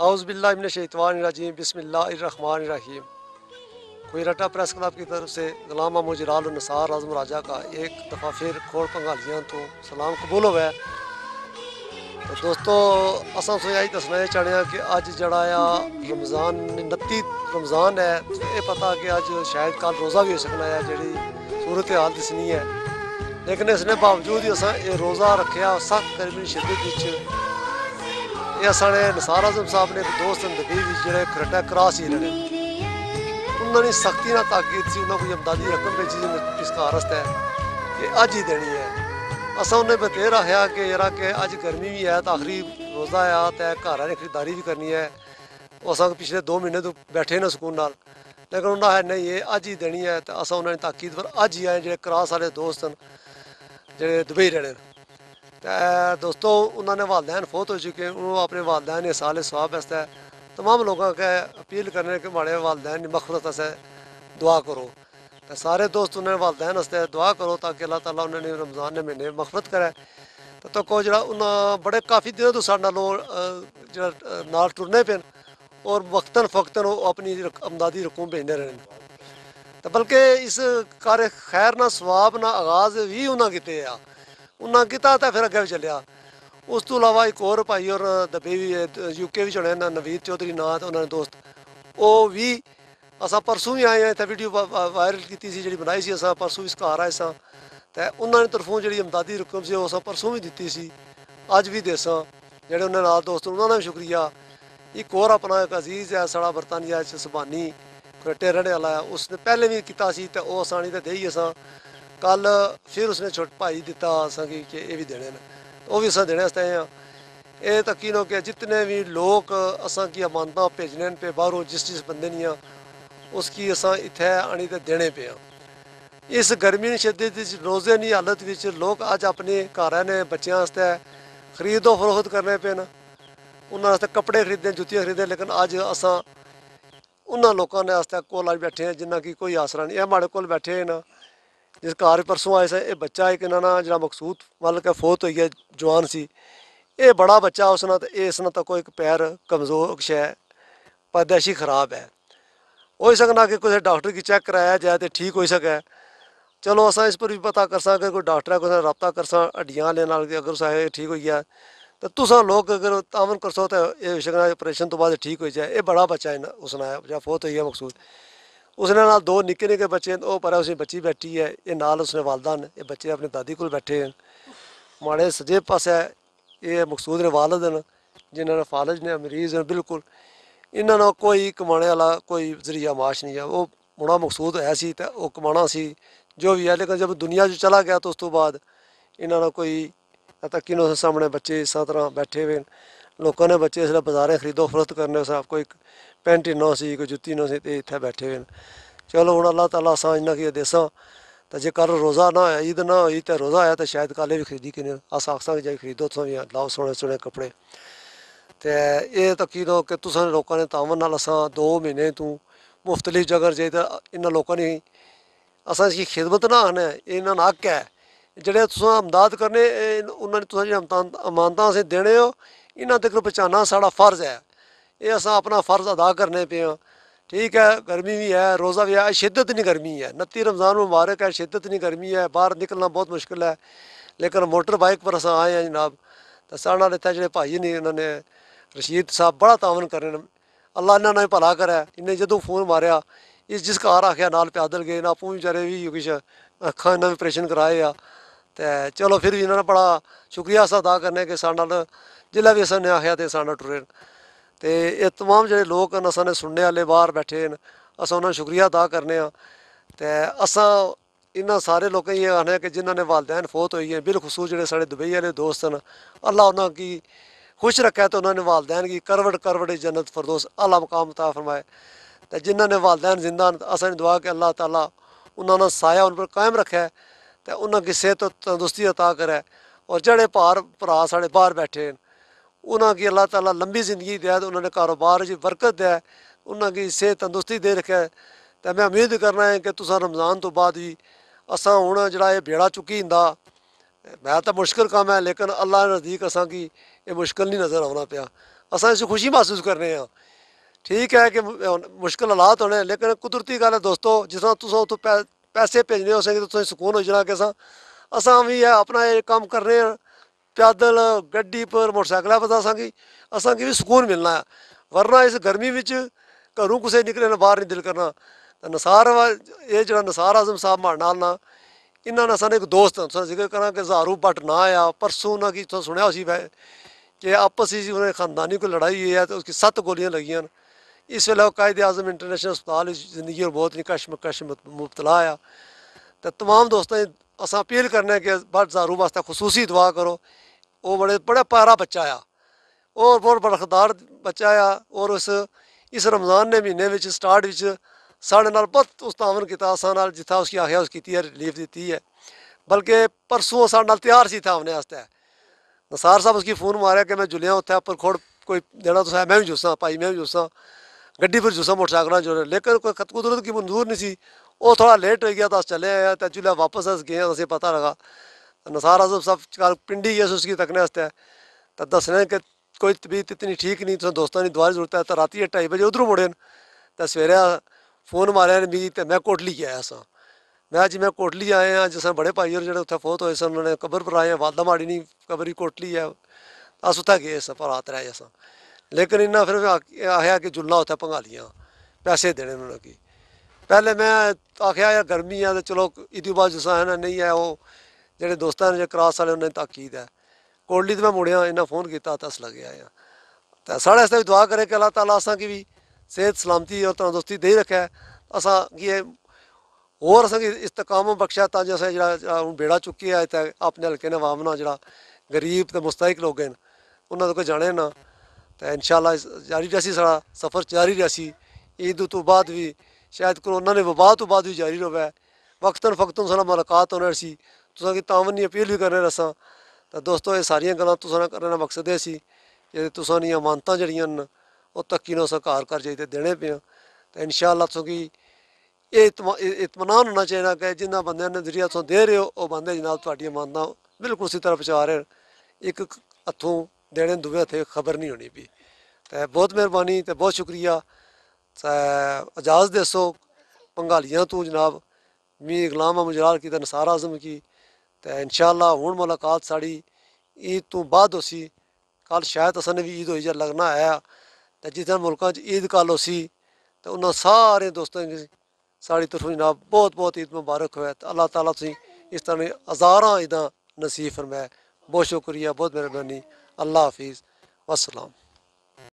आउज़बिल्लाशवानरजीम बिसमीम कोईरटा रटा press club की तरफ से गुलाम अमो जलाल नसार आजम राजा का एक दफ़ा फिर खोड़ पंगालियाँ तो सलाम कबूल हो तो दोस्तों अस यही दसना यह चाहे कि अज जड़ा रमज़ान नती रमज़ान है तो यह पता कि अज शायद कल रोज़ा भी हो सकना है जी सूरत हाल दसनी है लेकिन इसने बावजूद ही अस रोज़ा रखा सख्त गर्मी शिद्दत ਇਹ ਸਾਡੇ ਨਸਾਰ ਆਜ਼ਮ ਸਾਹਿਬ ਨੇ ਦੋਸਤ ਨਬੀ ਵੀ ਜਿਹੜੇ ਖਰਟਾ ਕਰਾਸ ਹੀ ਰਹੇ ਉਹਨਾਂ ਨੇ ਸਖਤੀ ਨਾਲ ਤਾਕੀਦ ਸੀ ਉਹਨਾਂ ਕੋਈ ਅਮਦਾਦੀ ਰਕਮ ਵੇਚੀ ਜੀ ਪਿਸਕਾਰਸਤ ਹੈ ਕਿ ਅੱਜ ਹੀ ਦੇਣੀ ਹੈ ਅਸਾਂ ਉਹਨੇ ਬਤੇ ਰਹਾ ਕਿ ਯਾਰਾ ਕਿ ਅੱਜ ਗਰਮੀ ਵੀ ਹੈ ਤਾਂ ਆਖਰੀ ਰੋਜ਼ਾ ਆ ਤੇ ਘਰ ਆ ਖਰੀਦਾਰੀ ਵੀ ਕਰਨੀ ਹੈ ਅਸਾਂ ਪਿਛਲੇ 2 ਮਹੀਨੇ ਤੋਂ ਬੈਠੇ ਨੇ ਸਕੂਨ ਨਾਲ ਲੇਕਿਨ ਉਹਨਾਂ ਹੈ ਨਹੀਂ ਇਹ ਅੱਜ ਹੀ ਦੇਣੀ ਹੈ ਤਾਂ ਅਸਾਂ ਉਹਨਾਂ ਨੇ ਤਾਕੀਦ ਪਰ ਅੱਜ ਹੀ ਆਏ ਜਿਹੜੇ ਕਰਾਸ ਵਾਲੇ ਦੋਸਤ ਹਨ ਜਿਹੜੇ ਦੁਬਈ ਰਹਿਣੇ दोस्तों उन्होंने वालदेन फोत हो चुके हैं उन्होंने अपने वालदेन साल स्वाब वास्ते तमाम लोगों के अपील करने के माड़े वालदेन मखरत से दुआ करो तो सारे दोस्त उन्होंने वालदेन वास्ते दुआ करो ताकि अल्लाह ताला उन्होंने रमज़ान ने महीने मखरत करे तो तक जो बड़े काफ़ी दिनों तो साढ़े जो नाल टुरने पे और वक्तन फक्तन वो अपनी अमदादी रकूम भेजने रहे तो बल्कि इस कार्य खैर ना स्वाब ना आगाज़ भी उन्होंने किते ਉਹਨਾਂ ਕੀਤਾ ਤਾਂ ਫਿਰ ਅੱਗੇ ਚੱਲਿਆ ਉਸ ਤੋਂ ਇਲਾਵਾ ਇੱਕ ਹੋਰ ਭਾਈ ਔਰ ਦਬੇ ਵੀ ਯੂਕੇ ਵਿੱਚ ਹੋਣੇ ਨਾ ਨਵੀਦ ਚੌਧਰੀ ਨਾਂ ਤੇ ਉਹਨਾਂ ਦੇ ਦੋਸਤ ਉਹ ਵੀ ਅਸਾਂ ਪਰਸੋਂ ਹੀ ਆਏ ਆ ਤਾਂ ਵੀਡੀਓ ਵਾਇਰਲ ਕੀਤੀ ਸੀ ਜਿਹੜੀ ਬਣਾਈ ਸੀ ਅਸਾਂ ਪਰਸੋਂ ਇਸ ਘਰ ਆਏ ਸਾਂ ਤੇ ਉਹਨਾਂ ਨੇ ਤਰਫੋਂ ਜਿਹੜੀ امدادی ਰਕਮ ਸੀ ਉਹ ਅਸਾਂ ਪਰਸੋਂ ਵੀ ਦਿੱਤੀ ਸੀ ਅੱਜ ਵੀ ਦੇਸਾਂ ਜਿਹੜੇ ਉਹਨਾਂ ਨਾਲ ਦੋਸਤ ਉਹਨਾਂ ਦਾ ਵੀ ਸ਼ੁਕਰੀਆ ਇੱਕ ਹੋਰ ਆਪਣਾ ਇੱਕ ਅਜ਼ੀਜ਼ ਹੈ ਸੜਾ ਬਰਤਾਨੀਆ ਚ ਸੁਬਾਨੀ ਕੋਟੇ ਰੜੇ ਵਾਲਾ ਉਸ ਨੇ ਪਹਿਲੇ ਵੀ ਕੀਤਾ ਸੀ ਤੇ ਉਹ ਅਸਾਂ ਆਸਾਨੀ ਤੇ ਦੇਈ ਅਸਾਂ ਕੱਲ ਫਿਰ ਉਸਨੇ ਛੋਟ ਭਾਈ ਦਿੱਤਾ ਅਸਾਂ ਕਿ ਇਹ ਵੀ ਦੇਣੇ ਨੇ ਉਹ ਵੀ ਅਸਾਂ ਦੇਣੇ ਵਾਸਤੇ ਆ ਇਹ ਤਾਂ ਨੋ ਕਿ ਜਿੰਨੇ ਵੀ ਲੋਕ ਅਸਾਂ ਕੀ ਅਮਾਨਤਾਂ ਭੇਜਣੇ ਨੇ ਤੇ ਬਾਹਰੋਂ ਜਿਸ ਜਿਸ ਬੰਦੇ ਨੀਆਂ ਉਸ ਕੀ ਅਸਾਂ ਇੱਥੇ ਆਣੀ ਤੇ ਦੇਣੇ ਪਿਆ ਇਸ ਗਰਮੀ ਦੀ ਸ਼ਿੱਦਤ ਵਿੱਚ ਰੋਜ਼ੇ ਦੀ ਹਾਲਤ ਵਿੱਚ ਲੋਕ ਅੱਜ ਆਪਣੇ ਘਰਾਂ ਨੇ ਬੱਚਿਆਂ ਵਾਸਤੇ ਖਰੀਦੋ ਫਰੋਖਤ ਕਰਨੇ ਪੈਣ ਉਹਨਾਂ ਵਾਸਤੇ ਕੱਪੜੇ ਖਰੀਦਦੇ ਜੁੱਤੀਆਂ ਖਰੀਦਦੇ ਲੇਕਿਨ ਅੱਜ ਅਸਾਂ ਉਹਨਾਂ ਲੋਕਾਂ ਦੇ ਵਾਸਤੇ ਕੋਲ ਆ ਬੈਠੇ ਆ ਜਿਨ੍ਹਾਂ ਕੀ ਕੋਈ ਆਸਰਾ ਨਹੀਂ ਇਹ ਮਾੜੇ ਕੋਲ ਬੈਠੇ ਨਾ ਜਿਸ ਘਰ ਪਰਸੋਂ ਆਇਆ ਸੀ ਇਹ ਬੱਚਾ ਇੱਕ ਇਹਨਾਂ ਨਾਲ ਜਿਹੜਾ ਮਕਸੂਦ ਮਤਲਬ ਹੈ ਫੋਤ ਹੋਈ ਹੈ ਜਵਾਨ ਸੀ ਇਹ ਬੜਾ ਬੱਚਾ ਉਸ ਨਾਲ ਤੇ ਇਸ ਨਾਲ ਤਾਂ ਕੋਈ ਇੱਕ ਪੈਰ ਕਮਜ਼ੋਰ ਹੈ ਪਦਾਸ਼ੀ ਖਰਾਬ ਹੈ ਹੋ ਸਕਦਾ ਕਿ ਕੋਈ ਡਾਕਟਰ ਕੀ ਚੈੱਕ ਕਰਾਇਆ ਜਾਏ ਤੇ ਠੀਕ ਹੋ ਸਕੇ ਚਲੋ ਅਸਾਂ ਇਸ ਪਰ ਵੀ ਪਤਾ ਕਰ ਸਕਾਂ ਕੋਈ ਡਾਕਟਰ ਕੋਈ ਨਾਲ ਰابطਾ ਕਰ ਸਕਾਂ ਅਡੀਆਂ ਲੈਣ ਨਾਲ ਅਗਰ ਸਾਹੇ ਠੀਕ ਹੋ ਗਿਆ ਤਾਂ ਤੁਸੀਂ ਲੋਕ ਅਗਰ ਤਾਵਨ ਕਰ ਸੋ ਤਾਂ ਇਹ ਸ਼ਗਨਾ ਆਪਰੇਸ਼ਨ ਤੋਂ ਬਾਅਦ ਠੀਕ ਹੋ ਜਾਏ ਇਹ ਬੜਾ ਬੱਚਾ ਹੈ ਉਸ ਨਾਲ ਜਾਂ ਫੋਤ ਹੋਈ ਹੈ ਮਕਸੂਦ उसने नाल दो निके निक्के बच्चे वह तो पर उसकी बच्ची बैठी है ये नाल उसने वालदा ने ये बच्चे अपनी दादी को बैठे हैं माड़े सजे है ये मकसूद ने वालद न जिन्होंने फालज ने मरीज ने बिल्कुल इन्होंने कोई कमाने वाला कोई जरिया माश नहीं है वो मुड़ा मकसूद है सी तो वह कमाना सी जो भी है लेकिन जब दुनिया जो चला गया तो उस तो बाद इन्होंने कोई तकिन सामने बच्चे इस तरह बैठे हुए लोगों ने बच्चे इसलिए बाजारें खरीदो फरत करने साफ कोई पेंट इन्ना सी कोई जुत्ती इन्ना तो इतने बैठे हुए हैं चलो हूँ अल्लाह तला समझना कि देसा तो जे कल रोज़ा ना हो ईद ना हुई तो रोज़ा आया तो शायद कल भी खरीदी कि अस आखसा जाए खरीदो उतो भी लाओ सोने सोने कपड़े तो यह तकीदो कि तुम लोगों ने तावन ना असा दो महीने तू मुफ्तलिफ जगह जाए तो इन्होंने लोगों ने असा इसकी खिदमत ना आने इन्होंने हक है जेडे तुम अमदाद करने उन्होंने तुम अमदान अमानत असें इन्हों तक पहुँचाना साढ़ा फर्ज है ये अस अपना फर्ज अदा करने पे हाँ ठीक है गर्मी भी है रोज़ा भी है शिदत नहीं गर्मी है नती रमज़ान मुबारक है शिदत नहीं गर्मी है बाहर निकलना बहुत मुश्किल है लेकिन मोटर बाइक पर अस आए हैं जनाब तो साढ़ा इतने भाई ने इन्होंने रशीद साहब बड़ा तावन कर रहे अल्लाह इन्होंने भला करे इन्हें जो फोन मारिया इस जिस घर आख्या नाल पैदल गए ना आपूं बेचारे भी अखा इन्हें इन्होंने ऑपरेशन कराए आ तो चलो फिर भी इन्होंने बड़ा शुक्रिया अस अदा करने कि साढ़े नाल भी बी असें आखेआ ते टुरे तो ये तमाम जो लोग न ने सुनने वाले बहर बैठे न अस उन्होंने शुक्रिया अदा करने असा ते सारे लोगों ये आखने कि जिन्होंने ने वालदैन फोत हुई है बिलखसूस जो साढ़े दुबई वाले दोस्त न अल्लाह उन्होंने की खुश रखे तो उन्होंने वालदैन गी करवट करवट जन्नत फरदोस अला मकाम ता फरमाए तो जिन्होंने ने वालदैन जिंदा असा दुआ कि अल्लाह तला उन्होंने साया उन पर कायम रखे तो की सेहत तो तंदुरुस्ती अता करे और जड़े भार भरा सा बहर बैठे की अल्लाह तला लंबी जिंदगी दे तो उन्होंने कारोबार बरकत दे उन्होंने सेहत तंदुरुस्ती दे रखे तो मैं उम्मीद करना है कि तुसा रमजान तो बाद भी असा हूँ जरा बेड़ा चुकी हिंदा मैं तो मुश्किल काम है लेकिन अल्लाह नज़दीक असा कि यह मुश्किल नहीं नज़र आना पाया असा इस खुशी महसूस कर रहे हैं ठीक है कि मुश्किल हालात होने लेकिन कुदरती गल है दोस्तों जिस तरह तुम उतो पैसे भेजने तो सुकून हो जाना कि अस भी है अपना काम कर रहे पैदल गड्डी पर मोटरसाइकिल पर दसागी असं भी सुकून मिलना है वरना इस गर्मी में घरों कुछ निकले बहर नहीं दिल करना नसार ये जो नसार आजम साहब माड़े ना इन्होंने सन एक दोस्त जिक्र करा कि हजारू भट्ट ना आया परसों ना कि सुनया उसी कि आपस ही उन्हें खानदानी को लड़ाई हुई है तो उसकी सत्त गोलियां लगियां इस वे कायद आजम इंटरनेशनल अस्पताल जिंदगी और बहुत ही कश मुबतला आया तो तमाम दोस्तों अस अपील करने के बड़ जारू वास्ते खसूसी दुआ करो वो बड़े बड़ा प्यारा बच्चा आया और बहुत बरखदार बच्चा आया और उस इस रमज़ान ने महीने में स्टार्ट साढ़े नाल बहुत उस तावन किया असा जिथा उसकी आख्या उसकी है रिलीफ दी है बल्कि परसों साढ़े तैयार से था उन्हें नसार साहब उसकी फोन मारे कि मैं जुलिया उत्थे पर खोड़ कोई जेड़ा तुस मैं भी जूसा भाई मैं भी जूसा गड्डी जूसा मोटरसाइकिल जो ਮੋਟਰਸਾਈਕਲਾਂ ਜੋ ਲੇਕਿਨ ਕੋਈ ਖਤ ਕੁਦਰਤ ਕੀ ਮਨਜ਼ੂਰ ਨਹੀਂ ਸੀ ਉਹ ਥੋੜਾ ਲੇਟ ਹੋ ਗਿਆ ਤਾਂ ਚਲੇ ਆਇਆ ਤਾਂ वापस अस गए असें पता लगा नसार अजब सब सब पिंडी गए उसकी तकने वास्ते तो दसने के कोई तबीयत इतनी ठीक नहीं तो दोस्तों की दुआरी जरूरत है तो राती ढाई बजे उधरों मुड़े न तो सवेरे फोन मारे ने तो मैं कोटली आया सा मैं अज मैं कोटली आए हैं जिस बड़े भाई और जो उत्थे फोत हुए सर उन्होंने कबर पर आए हैं वादा माड़ी नहीं कबर ही कोटली है अस उत्थे गए सर रात रहे जाए ਲੇਕਿਨ ਇਹਨਾਂ ਫਿਰ ਆਇਆ ਕਿ ਜੁੱਲਾ ਉੱਥੇ ਭੰਗਾ ਲੀਆਂ ਪੈਸੇ ਦੇਣੇ ਉਹਨਾਂ ਕੀ ਪਹਿਲੇ ਮੈਂ ਆਖਿਆ ਯਾਰ ਗਰਮੀ ਆ ਤੇ ਚਲੋ ਇਹਦੀ ਬਾਅਦ ਜਸਾਨ ਨਹੀਂ ਆ ਉਹ ਜਿਹੜੇ ਦੋਸਤਾਂ ਨੇ ਜੇ ਕਰਾਸ ਵਾਲੇ ਉਹਨਾਂ ਨੇ ਤਾਕੀਦ ਹੈ ਕੋਡਲੀ ਤੇ ਮੈਂ ਮੁੜਿਆ ਇਹਨਾਂ ਫੋਨ ਕੀਤਾ ਤਸ ਲੱਗਿਆ ਆ ਤਾਂ ਸਾਰੇ ਸਤੇ ਦੁਆ ਕਰੇ ਕਿ ਅੱਲਾਹ ਤਾਲਾ ਅਸਾਂ ਕੀ ਵੀ ਸਿਹਤ ਸਲਾਮਤੀ ਔਰ ਤੰਦਰੁਸਤੀ ਦੇ ਰੱਖਿਆ ਅਸਾਂ ਕੀ ਇਹ ਹੋਰ ਅਸਾਂ ਕੀ ਇਸਤਕਾਮ ਬਖਸ਼ਿਆ ਤਾਂ ਜਿਹਾ ਜਿਹੜਾ ਹੁਣ ਬੇੜਾ ਚੁੱਕਿਆ ਹੈ ਤਾਂ ਆਪਣੇ ਹਲਕੇ ਨੇ ਆਵਾਮ ਨਾਲ ਜਿਹੜਾ ਗਰੀਬ ਤੇ ਮੁਸਤਾਹਿਕ ਲੋਕ ਹਨ ਉਹਨਾਂ ਤੋਂ ਕੋਈ ਜਾਣੇ ਨਾ ਤਾਂ ਇਨਸ਼ਾਅੱਲਾ ਜਾਰੀ ਸੀ ਸਾਡਾ ਸਫ਼ਰ ਜਾਰੀ ਸੀ ਇਹ ਦੋ ਤੋਂ ਬਾਅਦ ਵੀ ਸ਼ਾਇਦ ਕਰੋਨਾ ਨੇ ਵਬਾਅ ਤੋਂ ਬਾਅਦ ਵੀ ਜਾਰੀ ਰਹੇ ਵਕਤਨ ਫਕਤਨ ਸਾਡਾ ਮੁਲਾਕਾਤ ਹੋਣਾ ਸੀ ਤੁਸਾਂ ਕੀ ਤਾਵਨ ਨਹੀਂ ਅਪੀਲ ਵੀ ਕਰ ਰਹੇ ਰਸਾਂ ਤਾਂ ਦੋਸਤੋ ਇਹ ਸਾਰੀਆਂ ਗੱਲਾਂ ਤੁਸਾਂ ਨਾਲ ਕਰਨ ਦਾ ਮਕਸਦ ਇਹ ਸੀ ਕਿ ਤੁਸਾਂ ਦੀਆਂ ਮਾਨਤਾਂ ਜਿਹੜੀਆਂ ਹਨ ਉਹ ਤੱਕੀ ਨੂੰ ਸਰਕਾਰ ਕਰ ਜਾਈ ਤੇ ਦੇਣੇ ਪਿਆ ਤਾਂ ਇਨਸ਼ਾਅੱਲਾ ਤੁਸਾਂ ਕੀ ਇਹ ਇਤਮਾਨ ਹੋਣਾ ਚਾਹੀਦਾ ਕਿ ਜਿਨ੍ਹਾਂ ਬੰਦਿਆਂ ਨੇ ਜ਼ਰੀਆ ਤੋਂ ਦੇ ਰਹੇ ਹੋ ਉਹ ਬੰਦੇ ਜਨਾਬ ਤੁਹਾਡੀਆਂ ਮਾਨਤਾਂ ਬਿਲਕੁਲ ਸਹੀ ਤਰ੍ਹਾਂ ਵਿਚਾਰ ਰਹੇ ਇੱਕ ਹੱਥੋਂ ਦੇਣੇ ਦੁਵੇ खबर नहीं होनी भी तो बहुत मेहरबानी तो बहुत शुक्रिया ਸ਼ੁਕਰੀਆ ਇਜਾਜ਼ਤ ਦੇਸੋ पंघालियाँ तू जनाब मी गुलाम अहमद की नसार आजम की तो इन शाला हूँ मुलाकात साड़ी ईद तू बाद होसी कल शायद असन भी ईद हो लगना आया तो जितना मुल्क ईद कल होसी तो उन्होंने सारे दोस्तों की साड़ी तरफों जनाब बहुत बहुत ईद मुबारक हो तो अल्लाह ताला इस तरह हज़ारा ईदा नसीब फरमाए बहुत शुक्रिया बहुत मेहरबानी আল্লাহ হাফিজ আসসালাম